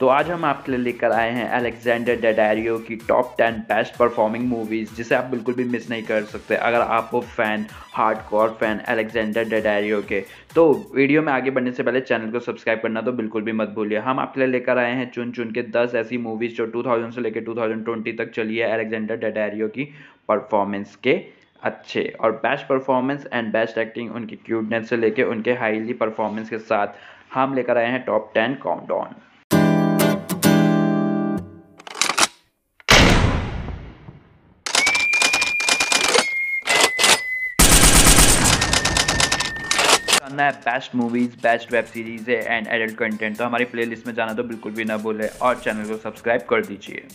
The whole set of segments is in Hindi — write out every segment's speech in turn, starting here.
तो आज हम आपके लिए लेकर आए हैं अलेक्जेंडर डेडारियो की top ten best performing movies जिसे आप बिल्कुल भी मिस नहीं कर सकते अगर आप वो fan hard core fan Alexander Daddario के तो वीडियो में आगे बढ़ने से पहले चैनल को सब्सक्राइब करना तो बिल्कुल भी मत भूलिए हम आपके लिए लेकर आए हैं चुन चुन के दस ऐसी मूवीज़ जो टू से लेकर टू तक चली है अलेक्जेंडर डेडारियो की परफॉर्मेंस के अच्छे और best performance and best acting उनकी क्यूटनेस से लेके उनके हाईली परफॉर्मेंस के साथ हम लेकर आए हैं टॉप टेन काउंट ऑन है best movies best web series है एंड एडल्ट कंटेंट तो हमारी प्लेलिस्ट में जाना तो बिल्कुल भी ना भूलें और चैनल को सब्सक्राइब कर दीजिए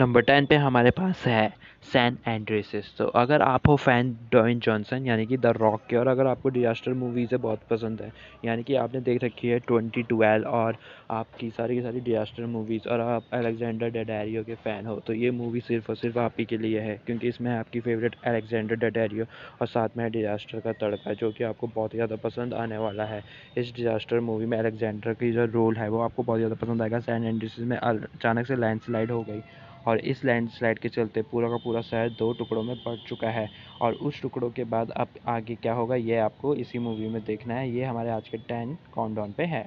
नंबर टेन पे हमारे पास है सैन एंड्रेसिस तो अगर आप हो फैन डॉइन जॉनसन यानी कि द रॉक के और अगर आपको डिजास्टर है बहुत पसंद है यानी कि आपने देख रखी है ट्वेंटी ट्वेल्व और आपकी सारी की सारी डिजास्टर मूवीज़ और आप अलेक्जेंडर डेडेरियो के फ़ैन हो तो ये मूवी सिर्फ और सिर्फ आप ही के लिए है क्योंकि इसमें आपकी फेवरेट अलेक्जेंडर डेडेरियो और साथ में डिजास्टर का तड़का जो कि आपको बहुत ही ज़्यादा पसंद आने वाला है इस डिजास्टर मूवी में अलेक्जेंडर की जो रोल है वो आपको बहुत ज़्यादा पसंद आएगा सैन एंड्रेसिस में अचानक से लैंड हो गई और इस लैंडस्लाइड के चलते पूरा का पूरा शहर दो टुकड़ों में पड़ चुका है और उस टुकड़ों के बाद अब आगे क्या होगा ये आपको इसी मूवी में देखना है ये हमारे आज के टेन काउंट पे है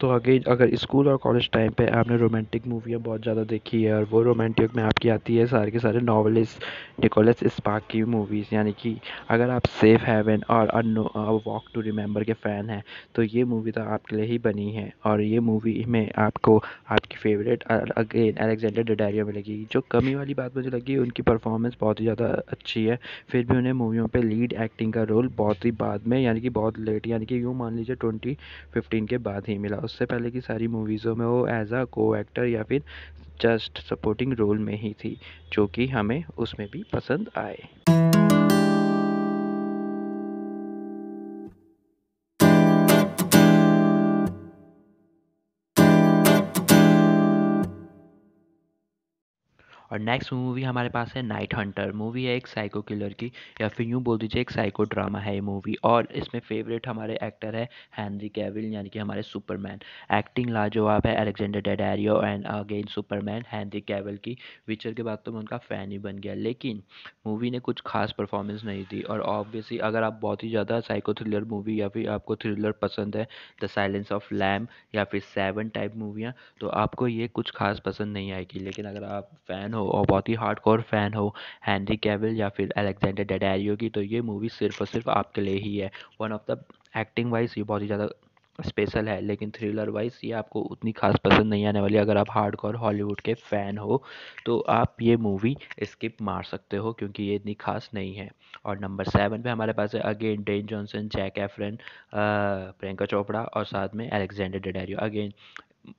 तो अगेन अगर स्कूल और कॉलेज टाइम पे आपने रोमांटिक मूवियाँ बहुत ज़्यादा देखी है और वो रोमांटिक में आपकी आती है सारे के सारे नॉवलिस निकोलस स्पार्क की मूवीज़ यानी कि अगर आप सेफ़ हैवन और अनो वॉक टू रिमेंबर के फ़ैन हैं तो ये मूवी तो आपके लिए ही बनी है और ये मूवी में आपको आपकी फेवरेट अगेन अलेक्जेंडर डडेरिया मिलेगी जो कमी वाली बात मुझे लगी उनकी परफॉर्मेंस बहुत ही ज़्यादा अच्छी है फिर भी उन्हें मूवियों पर लीड एक्टिंग का रोल बहुत ही बाद में यानी कि बहुत लेट यानी कि यूँ मान लीजिए ट्वेंटी फिफ्टीन के बाद ही मिला उससे पहले की सारी मूवीज़ों में वो एज अ को एक्टर या फिर जस्ट सपोर्टिंग रोल में ही थी जो कि हमें उसमें भी पसंद आए और नेक्स्ट मूवी हमारे पास है नाइट हंटर मूवी है एक साइको किलर की या फिर यूँ बोल दीजिए एक साइको ड्रामा है ये मूवी और इसमें फेवरेट हमारे एक्टर है हैंनरी कैविल यानी कि हमारे सुपरमैन एक्टिंग लाजवाब है Alexander Daddario and again Superman Henry Cavill की विचर के बाद तो मैं उनका फ़ैन ही बन गया लेकिन मूवी ने कुछ खास परफॉर्मेंस नहीं दी और ऑब्वियसली अगर आप बहुत ही ज़्यादा साइको थ्रिलर मूवी या फिर आपको थ्रिलर पसंद है द साइलेंस ऑफ लैम या फिर सेवन टाइप मूवियाँ तो आपको ये कुछ खास पसंद नहीं आएगी लेकिन अगर आप फ़ैन हो हो और बहुत ही हार्डकोर फ़ैन हो हैंनरी कैबल या फिर अलेक्जेंडर डेडेरियो की तो ये मूवी सिर्फ और सिर्फ आपके लिए ही है one of the acting wise ये बहुत ही ज़्यादा स्पेशल है लेकिन थ्रिलर वाइज ये आपको उतनी खास पसंद नहीं आने वाली अगर आप हार्डकोर हॉलीवुड के फ़ैन हो तो आप ये मूवी स्किप मार सकते हो क्योंकि ये इतनी खास नहीं है और नंबर सेवन पे हमारे पास है again Dwayne Johnson Zac Efron Priyanka Chopra और साथ में Alexander Daddario again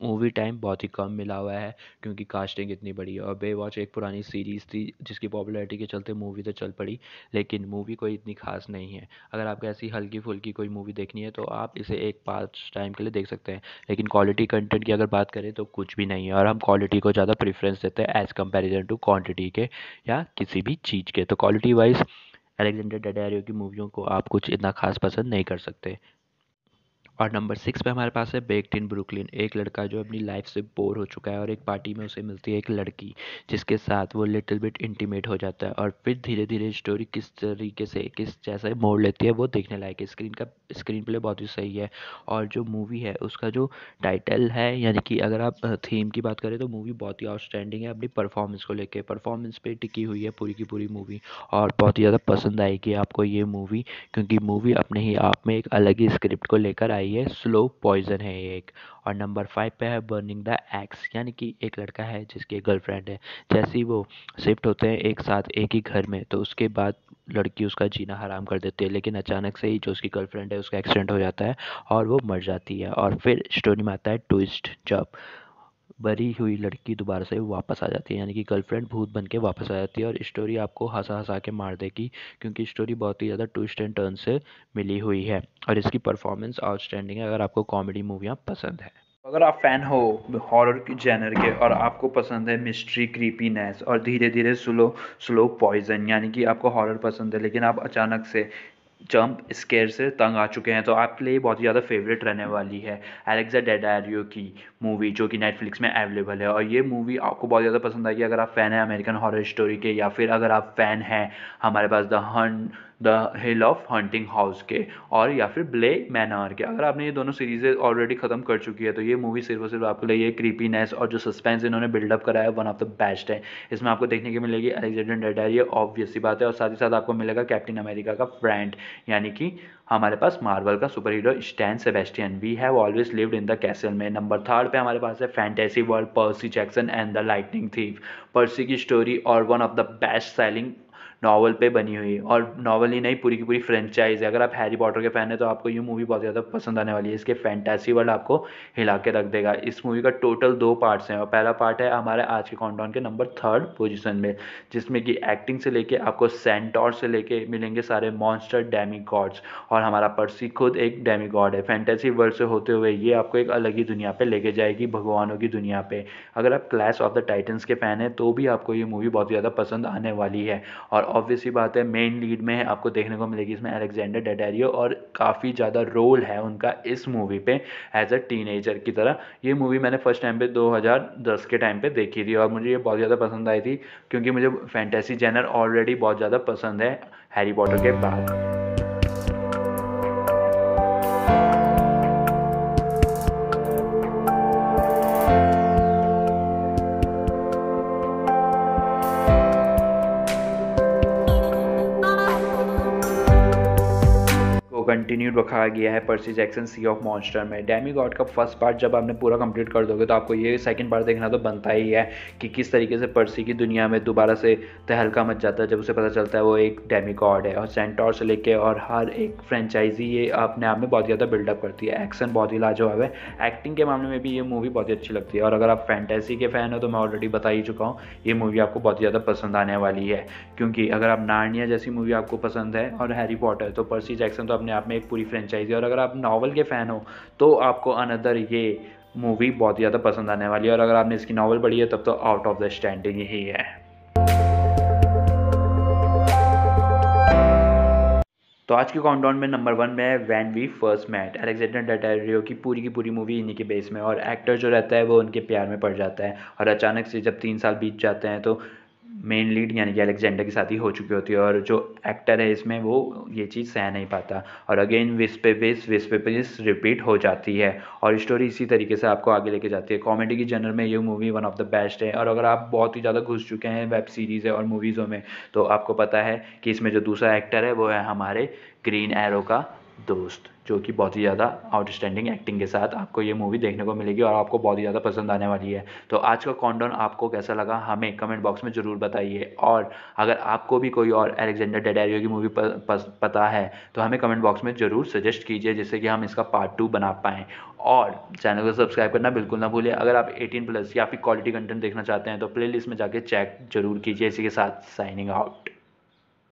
movie time बहुत ही कम मिला हुआ है क्योंकि कास्टिंग इतनी बड़ी है और बे वॉच एक पुरानी सीरीज़ थी जिसकी पॉपुलैरिटी के चलते मूवी तो चल पड़ी लेकिन मूवी कोई इतनी खास नहीं है अगर आपको ऐसी हल्की फुल्की कोई मूवी देखनी है तो आप इसे एक पास टाइम के लिए देख सकते हैं लेकिन क्वालिटी कंटेंट की अगर बात करें तो कुछ भी नहीं है और हम क्वालिटी को ज़्यादा प्रेफरेंस देते हैं एज़ कम्पेरिजन टू क्वान्टिटी के या किसी भी चीज़ के तो क्वालिटी वाइज अलेक्जेंडर डडेरियो की मूवियों को आप कुछ इतना खास पसंद नहीं कर सकते और नंबर सिक्स पे हमारे पास है बेक्ड इन ब्रुकलिन एक लड़का जो अपनी लाइफ से बोर हो चुका है और एक पार्टी में उसे मिलती है एक लड़की जिसके साथ वो लिटिल बिट इंटीमेट हो जाता है और फिर धीरे धीरे स्टोरी किस तरीके से किस जैसे मोड़ लेती है वो देखने लायक है स्क्रीन का स्क्रीन प्ले बहुत ही सही है और जो मूवी है उसका जो टाइटल है यानी कि अगर आप थीम की बात करें तो मूवी बहुत ही आउटस्टैंडिंग है अपनी परफॉर्मेंस को लेकर परफॉर्मेंस पे टिकी हुई है पूरी की पूरी मूवी और बहुत ही ज़्यादा पसंद आएगी आपको ये मूवी क्योंकि मूवी अपने ही आप में एक अलग ही स्क्रिप्ट को लेकर आई ये स्लो पॉइजन है ये एक और नंबर फाइव पे है बर्निंग द एक्स यानी कि एक लड़का है जिसकी गर्लफ्रेंड है जैसे ही वो शिफ्ट होते हैं एक साथ एक ही घर में तो उसके बाद लड़की उसका जीना हराम कर देती है लेकिन अचानक से ही जो उसकी गर्लफ्रेंड है उसका एक्सीडेंट हो जाता है और वो मर जाती है और फिर स्टोरी में आता है ट्विस्ट जब बरी हुई लड़की दोबारा से वापस आ जाती है यानी कि गर्लफ्रेंड भूत बन के वापस आ जाती है और स्टोरी आपको हंसा हंसा के मार देगी क्योंकि स्टोरी बहुत ही ज़्यादा ट्विस्ट एंड टर्न से मिली हुई है और इसकी परफॉर्मेंस आउटस्टैंडिंग है अगर आपको कॉमेडी मूवियाँ पसंद है अगर आप फ़ैन हो हॉरर के जैनर के और आपको पसंद है मिस्ट्री क्रीपीनेस और धीरे धीरे स्लो स्लो पॉइजन यानी कि आपको हॉरर पसंद है लेकिन आप अचानक से जंप स्केयर से तंग आ चुके हैं तो आपके लिए बहुत ही ज़्यादा फेवरेट रहने वाली है एलेक्सा डेडारियो की मूवी जो कि नेटफ्लिक्स में अवेलेबल है और ये मूवी आपको बहुत ज़्यादा पसंद आएगी अगर आप फ़ैन हैं अमेरिकन हॉरर स्टोरी के या फिर अगर आप फ़ैन हैं हमारे पास the haunt the hill of hunting house के और या फिर ब्ले मैनार के अगर आपने ये दोनों सीरीज़ें ऑलरेडी ख़त्म कर चुकी है तो ये मूवी सिर्फ और सिर्फ आपके लिए क्रीपीनेस और जो सस्पेंस इन्होंने बिल्डअप कराया वन ऑफ द बेस्ट है इसमें आपको देखने की मिलेगी अलेक्जेंडर डेटा ये ऑब्वियसली बात है और साथ ही साथ आपको मिलेगा कैप्टन अमेरिका का फ्रेंड यानी कि हमारे पास मार्वल का super hero Stan Sebastian we have always lived in the castle में नंबर थर्ड पे हमारे पास है fantasy world Percy Jackson and the lightning thief Percy की स्टोरी और one of the best selling novel पे बनी हुई और नॉवल ही नहीं पूरी की पूरी फ्रेंचाइज है अगर आप हैरी पॉटर के फैन हैं तो आपको ये मूवी बहुत ज़्यादा पसंद आने वाली है इसके फैंटेसी वर्ल्ड आपको हिला के रख देगा इस मूवी का टोटल दो पार्ट्स हैं और पहला पार्ट है हमारे आज के काउंटाउन के नंबर थर्ड पोजिशन में जिसमें कि एक्टिंग से लेके आपको सेंटोर से लेके मिलेंगे सारे मॉन्स्टर डैमिक गॉड्स और हमारा पर्सी खुद एक डैमिक गॉड है फैंटेसी वर्ल्ड से होते हुए ये आपको एक अलग ही दुनिया पर लेके जाएगी भगवानों की दुनिया पर अगर आप क्लैश ऑफ द टाइटन्स के फैन हैं तो भी आपको ये मूवी बहुत ज़्यादा पसंद आने वाली है और ऑब्वियस ही बात है मेन लीड में आपको देखने को मिलेगी इसमें अलेक्जेंडर डेडेरियो और काफ़ी ज़्यादा रोल है उनका इस मूवी पे एज अ टीन की तरह ये मूवी मैंने फर्स्ट टाइम पे 2010 के टाइम पे देखी थी और मुझे ये बहुत ज़्यादा पसंद आई थी क्योंकि मुझे फैंटेसी जैनर ऑलरेडी बहुत ज़्यादा पसंद है हैरी पॉटर के बाद कंटिन्यूड रखा गया है Percy Jackson sea of monster में डैमी गॉड का फर्स्ट पार्ट जब आपने पूरा कंप्लीट कर दोगे तो आपको ये सेकंड पार्ट देखना तो बनता ही है कि किस तरीके से पर्सी की दुनिया में दोबारा से तहलका मच जाता है जब उसे पता चलता है वो एक डैमी गॉड है और सेंटोर से लेके और हर एक फ्रेंचाइजी ये अपने आप में बहुत ज़्यादा बिल्डअप करती है एक्शन बहुत ही लाजवाब है एक्टिंग के मामले में भी ये मूवी बहुत ही अच्छी लगती है और अगर आप फैंटेसी के फ़ैन हो तो मैं ऑलरेडी बता ही चुका हूँ ये मूवी आपको बहुत ज़्यादा पसंद आने वाली है क्योंकि अगर आप नारनिया जैसी मूवी आपको पसंद है और हैरी पॉटर तो परसी जैक्सन तो अपने आप में में एक पूरी फ्रेंचाइजी और अगर आप नावल के फ़ैन हो तो आपको अनदर ये मूवी बहुत ही ज़्यादा पसंद आने वाली है और अगर आपने इसकी नावल पढ़ी है तब तो आउट ऑफ द स्टैंडिंग ही है तो आज के काउंटडाउन में नंबर वन में है वैन वी फर्स्ट मैट एलेक्जेंडर डेटेरियो की पूरी की पूरी मूवी इन्हीं के बेस में और एक्टर जो रहता है वो उनके प्यार में पड़ जाता है और अचानक से जब तीन साल बीत जाते हैं तो मेन लीड यानी कि अलेक्जेंडर के साथ ही हो चुकी होती है और जो एक्टर है इसमें वो ये चीज़ सह नहीं पाता और अगेन विस पे विस विस पे विस रिपीट हो जाती है और स्टोरी इसी तरीके से आपको आगे लेके जाती है कॉमेडी की जनर में ये movie one of the best है और अगर आप बहुत ही ज़्यादा घुस चुके हैं वेब सीरीज़ और मूवीज़ों में तो आपको पता है कि इसमें जो दूसरा एक्टर है वो है हमारे ग्रीन एरो का दोस्त जो कि बहुत ही ज़्यादा आउटस्टैंडिंग एक्टिंग के साथ आपको ये मूवी देखने को मिलेगी और आपको बहुत ही ज़्यादा पसंद आने वाली है तो आज का कॉन्डोन आपको कैसा लगा हमें कमेंट बॉक्स में ज़रूर बताइए और अगर आपको भी कोई और एलेक्जेंडर डेडेरियो की मूवी पता है तो हमें कमेंट बॉक्स में ज़रूर सजेस्ट कीजिए जिससे कि हम इसका पार्ट टू बना पाएँ और चैनल को सब्सक्राइब करना बिल्कुल ना भूलें अगर आप एटीन प्लस या फिर क्वालिटी कंटेंट देखना चाहते हैं तो प्ले में जाके चेक जरूर कीजिए इसी के साथ साइनिंग आउट